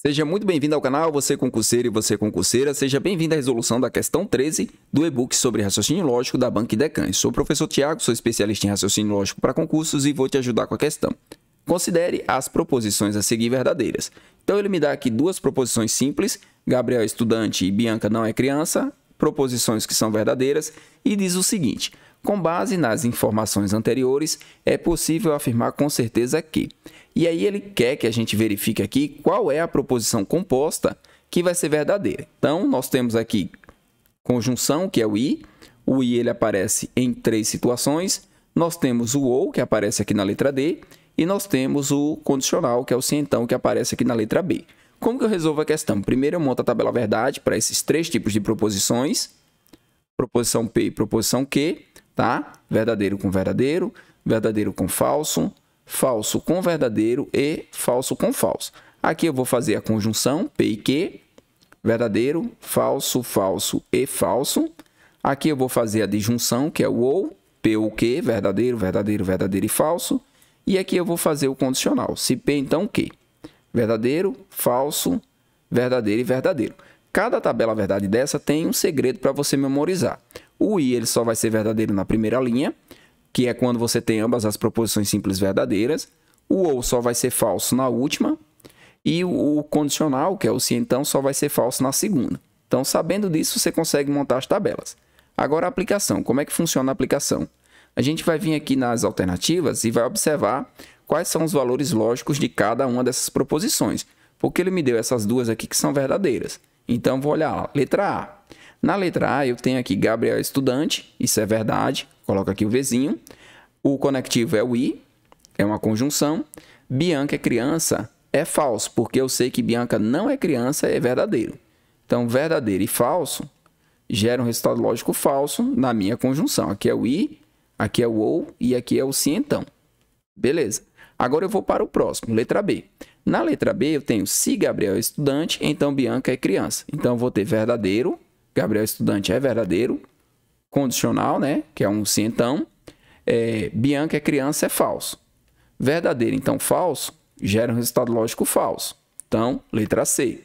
Seja muito bem-vindo ao canal, você concurseiro e você concurseira. Seja bem-vindo à resolução da questão 13 do e-book sobre raciocínio lógico da Banca Decan. Sou o professor Tiago, sou especialista em raciocínio lógico para concursos e vou te ajudar com a questão. Considere as proposições a seguir verdadeiras. Então ele me dá aqui duas proposições simples, Gabriel é estudante e Bianca não é criança, proposições que são verdadeiras, e diz o seguinte... Com base nas informações anteriores, é possível afirmar com certeza que. E aí ele quer que a gente verifique aqui qual é a proposição composta que vai ser verdadeira. Então, nós temos aqui conjunção, que é o i. O i ele aparece em três situações. Nós temos o ou, que aparece aqui na letra D. E nós temos o condicional, que é o se então, que aparece aqui na letra B. Como que eu resolvo a questão? Primeiro, eu monto a tabela verdade para esses três tipos de proposições. Proposição P e proposição Q tá? Verdadeiro com verdadeiro, verdadeiro com falso, falso com verdadeiro e falso com falso. Aqui eu vou fazer a conjunção P e Q, verdadeiro, falso, falso e falso. Aqui eu vou fazer a disjunção, que é o ou, P ou Q, verdadeiro, verdadeiro, verdadeiro e falso. E aqui eu vou fazer o condicional, se P então Q, verdadeiro, falso, verdadeiro e verdadeiro. Cada tabela verdade dessa tem um segredo para você memorizar. O i ele só vai ser verdadeiro na primeira linha, que é quando você tem ambas as proposições simples verdadeiras. O ou só vai ser falso na última. E o condicional, que é o se então, só vai ser falso na segunda. Então, sabendo disso, você consegue montar as tabelas. Agora, a aplicação. Como é que funciona a aplicação? A gente vai vir aqui nas alternativas e vai observar quais são os valores lógicos de cada uma dessas proposições. Porque ele me deu essas duas aqui que são verdadeiras. Então, vou olhar, lá. letra A. Na letra A, eu tenho aqui Gabriel é estudante, isso é verdade, coloca aqui o vizinho. O conectivo é o I, é uma conjunção. Bianca é criança, é falso, porque eu sei que Bianca não é criança, é verdadeiro. Então, verdadeiro e falso gera um resultado lógico falso na minha conjunção. Aqui é o I, aqui é o OU e aqui é o se então. Beleza. Agora eu vou para o próximo, letra B. Na letra B, eu tenho se Gabriel é estudante, então Bianca é criança. Então, eu vou ter verdadeiro Gabriel é Estudante é verdadeiro. Condicional, né? Que é um sim, então. É, Bianca é criança, é falso. Verdadeiro, então falso, gera um resultado lógico falso. Então, letra C.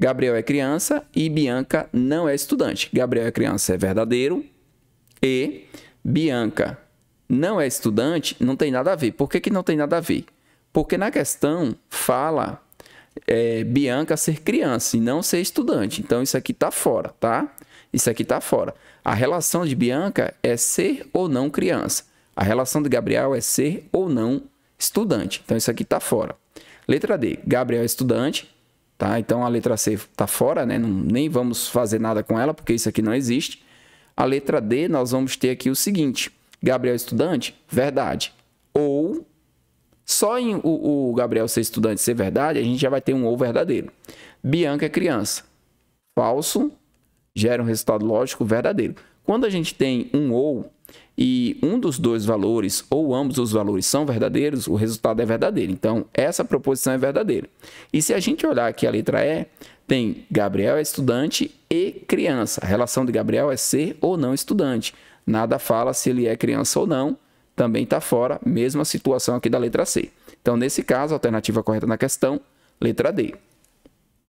Gabriel é criança e Bianca não é estudante. Gabriel é criança, é verdadeiro. E Bianca não é estudante, não tem nada a ver. Por que, que não tem nada a ver? Porque na questão fala é, Bianca ser criança e não ser estudante. Então isso aqui tá fora, tá? Isso aqui tá fora. A relação de Bianca é ser ou não criança. A relação de Gabriel é ser ou não estudante. Então isso aqui tá fora. Letra D, Gabriel é estudante, tá? Então a letra C tá fora, né? Não, nem vamos fazer nada com ela porque isso aqui não existe. A letra D nós vamos ter aqui o seguinte: Gabriel é estudante, verdade. Ou só em o, o Gabriel ser estudante ser verdade, a gente já vai ter um ou verdadeiro. Bianca é criança. Falso gera um resultado lógico verdadeiro. Quando a gente tem um ou e um dos dois valores ou ambos os valores são verdadeiros, o resultado é verdadeiro. Então, essa proposição é verdadeira. E se a gente olhar aqui a letra E, tem Gabriel é estudante e criança. A relação de Gabriel é ser ou não estudante. Nada fala se ele é criança ou não também está fora, mesma situação aqui da letra C. Então, nesse caso, a alternativa correta na questão, letra D.